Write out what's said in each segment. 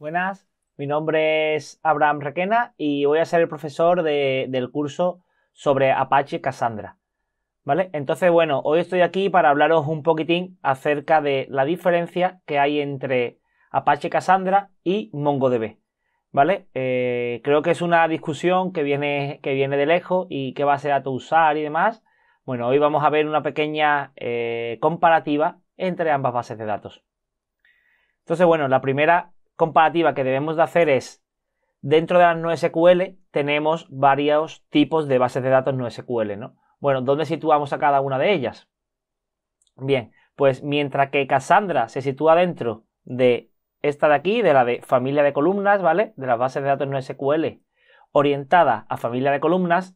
Buenas, mi nombre es Abraham Requena y voy a ser el profesor del curso sobre Apache Cassandra. ¿Vale? Entonces, bueno, hoy estoy aquí para hablaros un poquitín acerca de la diferencia que hay entre Apache Cassandra y MongoDB. ¿Vale? Eh, creo que es una discusión que viene, que viene de lejos y qué base de datos usar y demás. Bueno, hoy vamos a ver una pequeña eh, comparativa entre ambas bases de datos. Entonces, bueno, la primera comparativa que debemos de hacer es, dentro de las NoSQL tenemos varios tipos de bases de datos NoSQL, ¿no? Bueno, ¿dónde situamos a cada una de ellas? Bien, pues mientras que Cassandra se sitúa dentro de esta de aquí, de la de familia de columnas, ¿vale? De las bases de datos NoSQL orientada a familia de columnas,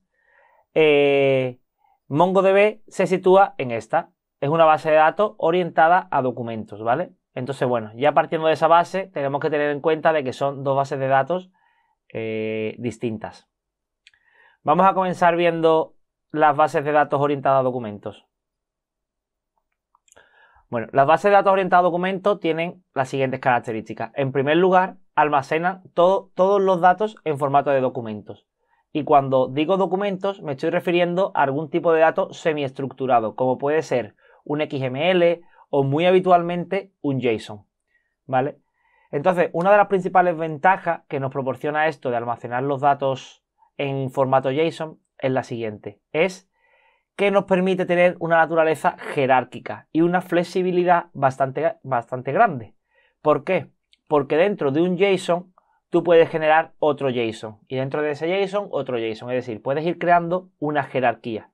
eh, MongoDB se sitúa en esta. Es una base de datos orientada a documentos, ¿vale? Entonces, bueno, ya partiendo de esa base, tenemos que tener en cuenta de que son dos bases de datos eh, distintas. Vamos a comenzar viendo las bases de datos orientadas a documentos. Bueno, las bases de datos orientadas a documentos tienen las siguientes características. En primer lugar, almacenan todos los datos en formato de documentos. Y cuando digo documentos, me estoy refiriendo a algún tipo de dato semiestructurado, como puede ser un XML, o muy habitualmente un JSON, ¿vale? Entonces, una de las principales ventajas que nos proporciona esto de almacenar los datos en formato JSON es la siguiente, es que nos permite tener una naturaleza jerárquica y una flexibilidad bastante, bastante grande. ¿Por qué? Porque dentro de un JSON tú puedes generar otro JSON y dentro de ese JSON otro JSON, es decir, puedes ir creando una jerarquía.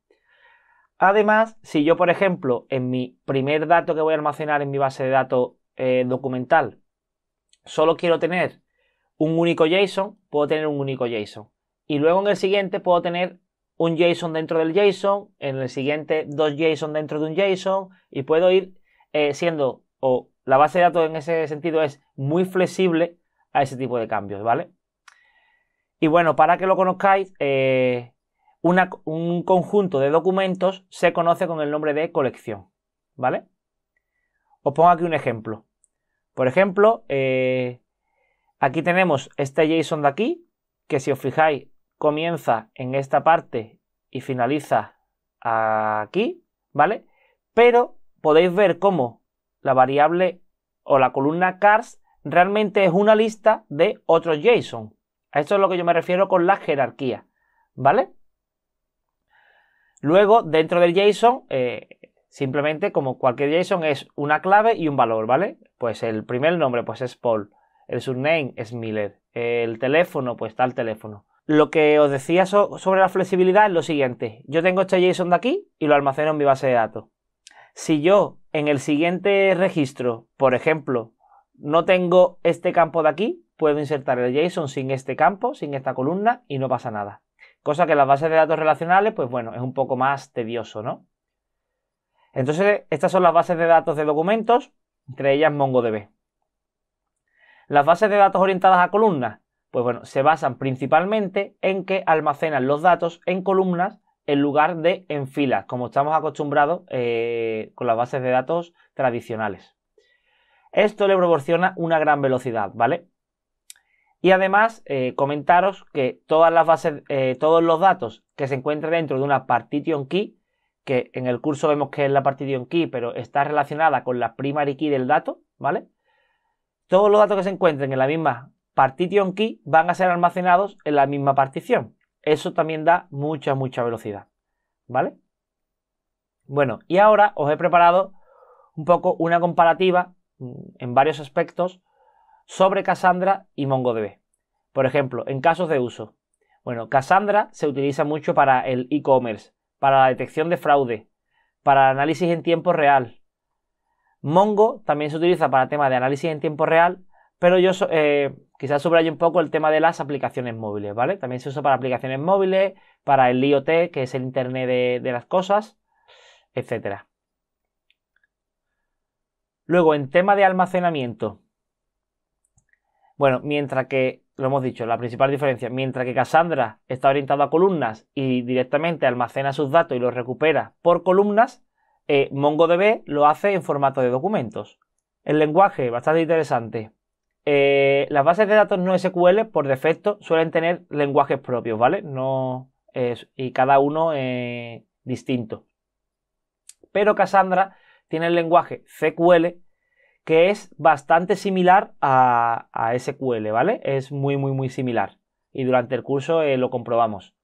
Además, si yo, por ejemplo, en mi primer dato que voy a almacenar en mi base de datos eh, documental, solo quiero tener un único JSON, puedo tener un único JSON. Y luego en el siguiente puedo tener un JSON dentro del JSON, en el siguiente dos JSON dentro de un JSON, y puedo ir eh, siendo, o la base de datos en ese sentido es muy flexible a ese tipo de cambios, ¿vale? Y bueno, para que lo conozcáis, eh, un conjunto de documentos se conoce con el nombre de colección. ¿Vale? Os pongo aquí un ejemplo. Por ejemplo, eh, aquí tenemos este JSON de aquí, que si os fijáis comienza en esta parte y finaliza aquí, ¿vale? Pero podéis ver cómo la variable o la columna cars realmente es una lista de otros JSON. A esto es lo que yo me refiero con la jerarquía, ¿vale? Luego, dentro del JSON, eh, simplemente como cualquier JSON es una clave y un valor, ¿vale? Pues el primer nombre pues es Paul, el surname es Miller, el teléfono pues está el teléfono. Lo que os decía sobre la flexibilidad es lo siguiente, yo tengo este JSON de aquí y lo almaceno en mi base de datos. Si yo en el siguiente registro, por ejemplo, no tengo este campo de aquí, puedo insertar el JSON sin este campo, sin esta columna y no pasa nada. Cosa que las bases de datos relacionales, pues bueno, es un poco más tedioso, ¿no? Entonces, estas son las bases de datos de documentos, entre ellas MongoDB. Las bases de datos orientadas a columnas, pues bueno, se basan principalmente en que almacenan los datos en columnas en lugar de en filas, como estamos acostumbrados eh, con las bases de datos tradicionales. Esto le proporciona una gran velocidad, ¿vale? Y además, eh, comentaros que todas las bases, eh, todos los datos que se encuentran dentro de una partition key, que en el curso vemos que es la partition key, pero está relacionada con la primary key del dato, ¿vale? Todos los datos que se encuentren en la misma partition key van a ser almacenados en la misma partición. Eso también da mucha, mucha velocidad, ¿vale? Bueno, y ahora os he preparado un poco una comparativa mm, en varios aspectos sobre Cassandra y MongoDB. Por ejemplo, en casos de uso. Bueno, Cassandra se utiliza mucho para el e-commerce, para la detección de fraude, para el análisis en tiempo real. Mongo también se utiliza para temas de análisis en tiempo real, pero yo eh, quizás subrayo un poco el tema de las aplicaciones móviles, ¿vale? También se usa para aplicaciones móviles, para el IoT, que es el Internet de, de las cosas, etc. Luego, en tema de almacenamiento, bueno, mientras que, lo hemos dicho, la principal diferencia, mientras que Cassandra está orientado a columnas y directamente almacena sus datos y los recupera por columnas, eh, MongoDB lo hace en formato de documentos. El lenguaje, bastante interesante. Eh, las bases de datos no SQL, por defecto, suelen tener lenguajes propios, ¿vale? No, y cada uno eh, distinto. Pero Cassandra tiene el lenguaje CQL, que es bastante similar a, SQL, ¿vale? Es muy, muy, muy similar. Y durante el curso eh, lo comprobamos.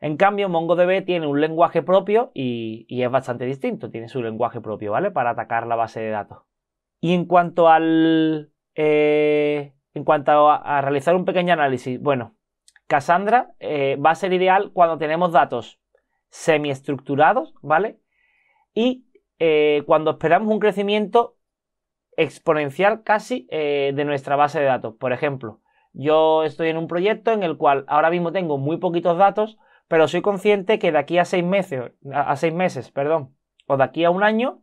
En cambio, MongoDB tiene un lenguaje propio y, es bastante distinto. Tiene su lenguaje propio, ¿vale? Para atacar la base de datos. Y en cuanto al. Eh, en cuanto a, realizar un pequeño análisis, bueno, Cassandra eh, va a ser ideal cuando tenemos datos semiestructurados, ¿vale? Y cuando esperamos un crecimiento exponencial casi eh, de nuestra base de datos. Por ejemplo, yo estoy en un proyecto en el cual ahora mismo tengo muy poquitos datos, pero soy consciente que de aquí a seis meses, a seis meses, perdón, o de aquí a un año,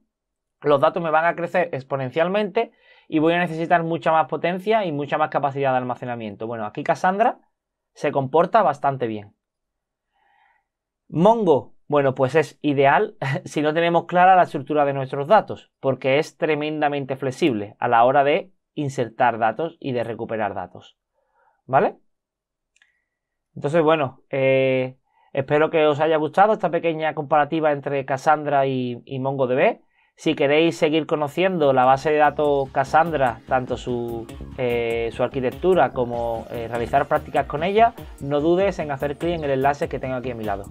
los datos me van a crecer exponencialmente y voy a necesitar mucha más potencia y mucha más capacidad de almacenamiento. Bueno, aquí Cassandra se comporta bastante bien. Mongo bueno, pues es ideal si no tenemos clara la estructura de nuestros datos, porque es tremendamente flexible a la hora de insertar datos y de recuperar datos. ¿Vale? Entonces, bueno, eh, espero que os haya gustado esta pequeña comparativa entre Cassandra y, MongoDB. Si queréis seguir conociendo la base de datos Cassandra, tanto su, eh, arquitectura como eh, realizar prácticas con ella, no dudes en hacer clic en el enlace que tengo aquí a mi lado.